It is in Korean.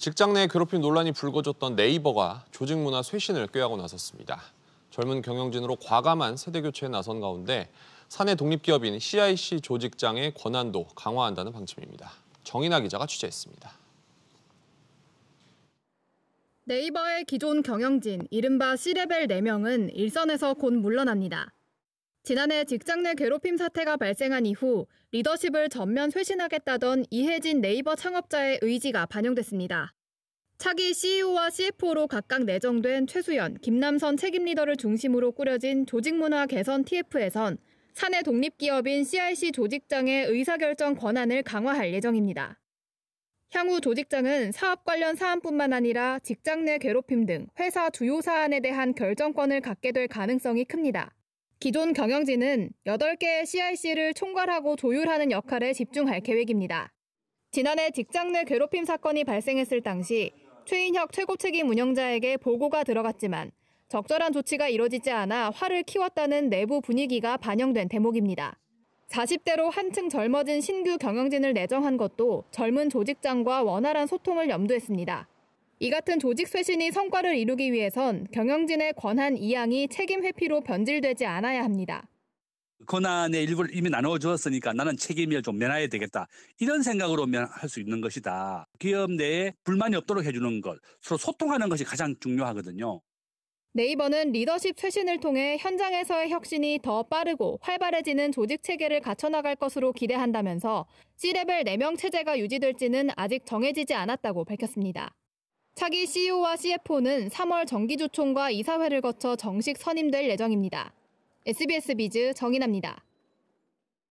직장 내 괴롭힘 논란이 불거졌던 네이버가 조직 문화 쇄신을 꾀하고 나섰습니다. 젊은 경영진으로 과감한 세대 교체에 나선 가운데 사내 독립기업인 CIC 조직장의 권한도 강화한다는 방침입니다. 정인아 기자가 취재했습니다. 네이버의 기존 경영진, 이른바 C레벨 4명은 일선에서 곧 물러납니다. 지난해 직장 내 괴롭힘 사태가 발생한 이후 리더십을 전면 쇄신하겠다던 이혜진 네이버 창업자의 의지가 반영됐습니다. 차기 CEO와 CFO로 각각 내정된 최수연, 김남선 책임 리더를 중심으로 꾸려진 조직문화 개선 TF에선 사내 독립기업인 c i c 조직장의 의사결정 권한을 강화할 예정입니다. 향후 조직장은 사업 관련 사안뿐만 아니라 직장 내 괴롭힘 등 회사 주요 사안에 대한 결정권을 갖게 될 가능성이 큽니다. 기존 경영진은 8개의 CIC를 총괄하고 조율하는 역할에 집중할 계획입니다. 지난해 직장 내 괴롭힘 사건이 발생했을 당시 최인혁 최고 책임 운영자에게 보고가 들어갔지만 적절한 조치가 이뤄지지 않아 화를 키웠다는 내부 분위기가 반영된 대목입니다. 40대로 한층 젊어진 신규 경영진을 내정한 것도 젊은 조직장과 원활한 소통을 염두했습니다. 이 같은 조직 쇄신이 성과를 이루기 위해선 경영진의 권한 이양이 책임 회피로 변질되지 않아야 합니다. 권한의 일부를 이미 나누어주었으니까 나는 책임을 좀내놔야 되겠다. 이런 생각으로 면할 수 있는 것이다. 기업 내에 불만이 없도록 해주는 것, 서로 소통하는 것이 가장 중요하거든요. 네이버는 리더십 쇄신을 통해 현장에서의 혁신이 더 빠르고 활발해지는 조직 체계를 갖춰나갈 것으로 기대한다면서 C레벨 4명 체제가 유지될지는 아직 정해지지 않았다고 밝혔습니다. 차기 CEO와 CFO는 3월 정기조총과 이사회를 거쳐 정식 선임될 예정입니다. SBS 비즈 정인합니다.